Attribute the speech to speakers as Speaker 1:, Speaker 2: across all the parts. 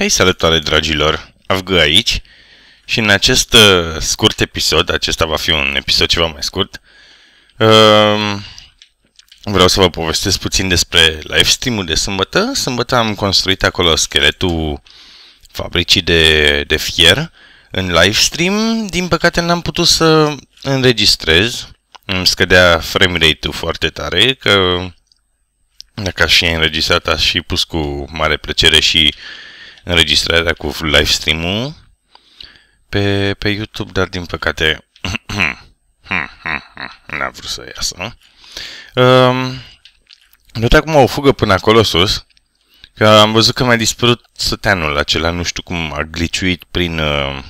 Speaker 1: Hei, salutare dragilor! Avgă aici și în acest uh, scurt episod, acesta va fi un episod ceva mai scurt, uh, vreau să vă povestesc puțin despre livestream-ul de sâmbătă. Sâmbătă am construit acolo scheletul fabricii de, de fier în livestream. Din păcate n-am putut să înregistrez. Îmi scădea frame rate-ul foarte tare, că dacă aș fi înregistrat, aș fi pus cu mare plăcere și uh, înregistrarea cu live stream-ul pe, pe YouTube, dar din păcate n-a vrut să iasă. Um, Tot acum o fugă până acolo sus, că am văzut că mi-a dispărut săteanul acela, nu știu cum a gliciuit prin... Uh,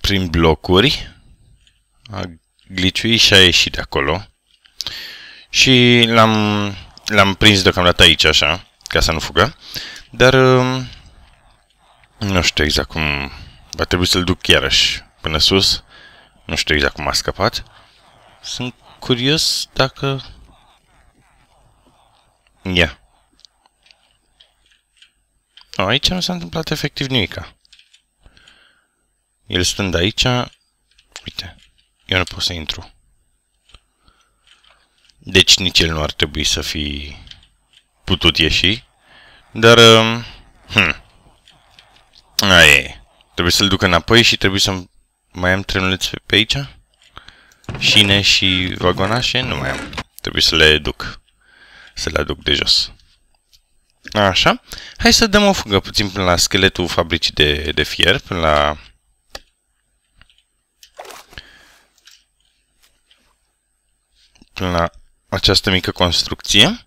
Speaker 1: prin blocuri, a gliciuit și a ieșit de acolo. Și l-am L-am prins deocamdată aici, așa, ca să nu fugă. Dar um, nu știu exact cum... Va trebui să-l duc iarăși până sus. Nu știu exact cum a scăpat. Sunt curios dacă... Ia. Yeah. Oh, aici nu s-a întâmplat efectiv nimica. El stând aici... Uite, eu nu pot să intru. Deci nici el nu ar trebui să fi putut ieși. Dar... Um, hmm. Aia e. Trebuie să-l duc înapoi și trebuie să -mi... Mai am trenuleț pe aici? Șine și vagonașe? Nu mai am. Trebuie să le duc. Să le aduc de jos. Așa. Hai să dăm o fugă puțin până la scheletul fabricii de, de fier, până la... Până la această mică construcție.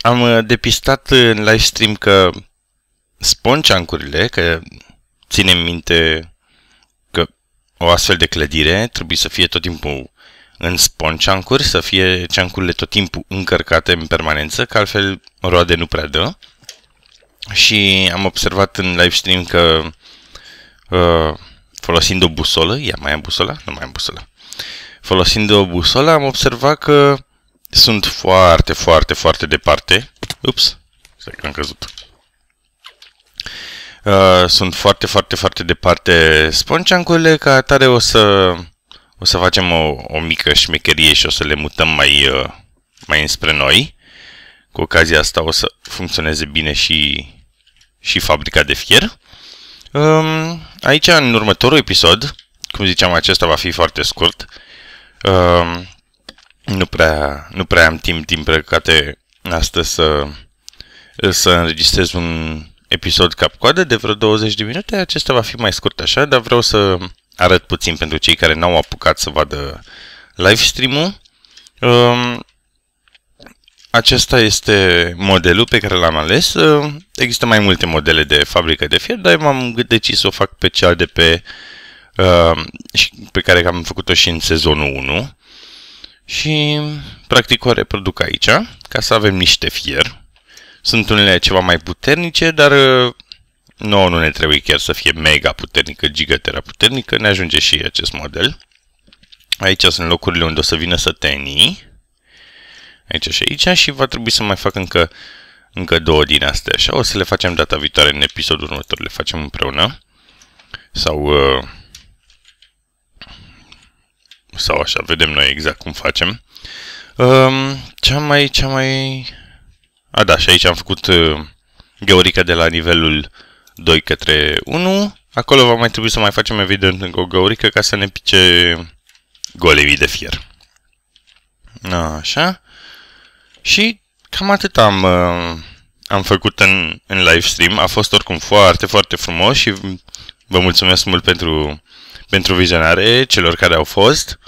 Speaker 1: Am depistat în live stream că sponceancurile, că ținem minte că o astfel de clădire trebuie să fie tot timpul în sponceancuri, să fie ceancurile tot timpul încărcate în permanență, că altfel roade nu prea dă. Și am observat în live stream că uh, folosind o busolă, ia mai am busola? Nu mai am busola. Folosind o busolă am observat că sunt foarte, foarte, foarte departe. Ups, stai că am căzut. Uh, sunt foarte, foarte, foarte departe sponceancurile, ca atare o să, o să facem o, o mică șmecherie și o să le mutăm mai, uh, mai înspre noi. Cu ocazia asta o să funcționeze bine și, și fabrica de fier. Um, aici, în următorul episod, cum ziceam, acesta va fi foarte scurt, Ehm, nu prea, nu prea am timp, din păcate, astăzi să, să înregistrez un episod cap-coadă de vreo 20 de minute. Acesta va fi mai scurt așa, dar vreau să arăt puțin pentru cei care n-au apucat să vadă live stream-ul. Um, acesta este modelul pe care l-am ales. Ehm, există mai multe modele de fabrică de fier, dar m-am decis să o fac pe cea de pe uh, Ehm, pe care am făcut-o și în sezonul 1 și practic o reproduc aici ca să avem niște fier. Sunt unele ceva mai puternice, dar nouă nu ne trebuie chiar să fie mega puternică, gigatera puternică, ne ajunge și acest model. Aici sunt locurile unde o să vină tenii. Aici și aici și va trebui să mai fac încă, încă două din astea. Așa o să le facem data viitoare în episodul următor, le facem împreună. Sau uh, sau așa, vedem noi exact cum facem. Um, cea mai, cea mai... A, da, și aici am făcut uh, găurica de la nivelul 2 către 1. Acolo va mai trebui să mai facem, evident, încă o găurică ca să ne pice golevii de fier. Așa. Și cam atât am, uh, am făcut în, în live stream. A fost oricum foarte, foarte frumos și vă mulțumesc mult pentru, pentru vizionare celor care au fost.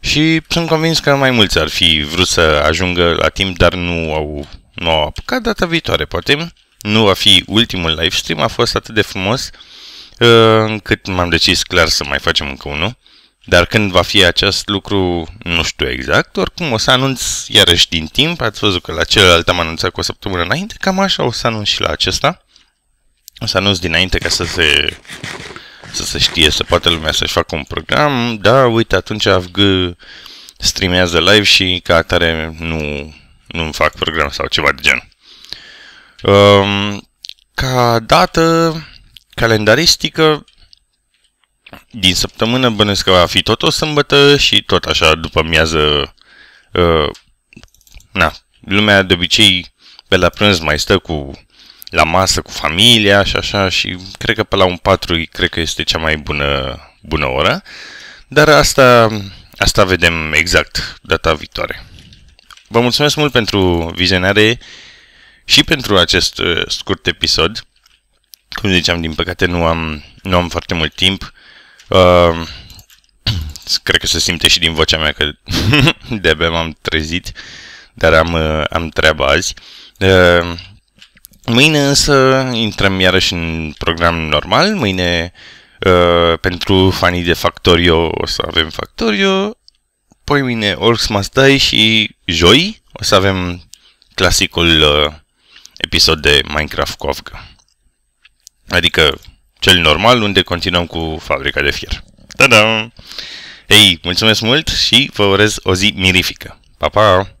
Speaker 1: Și sunt convins că mai mulți ar fi vrut să ajungă la timp, dar nu au, nu au apucat data viitoare, poate. Nu va fi ultimul live stream, a fost atât de frumos uh, încât m-am decis clar să mai facem încă unul. Dar când va fi acest lucru, nu știu exact, oricum o să anunț iarăși din timp, ați văzut că la celălalt am anunțat cu o săptămână înainte, cam așa o să anunț și la acesta. O să anunț dinainte ca să se să se știe, să poată lumea să-și facă un program, da, uite, atunci AFG streamează live și ca atare nu, nu fac program sau ceva de genul. Um, ca dată calendaristică, din săptămână bănesc că va fi tot o sâmbătă și tot așa după miază, uh, na, lumea de obicei pe la prânz mai stă cu la masă cu familia și așa și cred că pe la un 4 cred că este cea mai bună, bună oră. Dar asta, asta vedem exact data viitoare. Vă mulțumesc mult pentru vizionare și pentru acest uh, scurt episod. Cum ziceam, din păcate nu am, nu am foarte mult timp. Uh, cred că se simte și din vocea mea că de-abia m-am trezit, dar am, uh, am treaba azi. Uh, Mâine însă intrăm iarăși în program normal. Mâine uh, pentru fanii de Factorio o să avem Factorio. Poi mâine Orcs Must Die și joi o să avem clasicul uh, episod de Minecraft Covga. Adică cel normal unde continuăm cu fabrica de fier. Ta-da! Hei, mulțumesc mult și vă urez o zi mirifică. Pa, pa!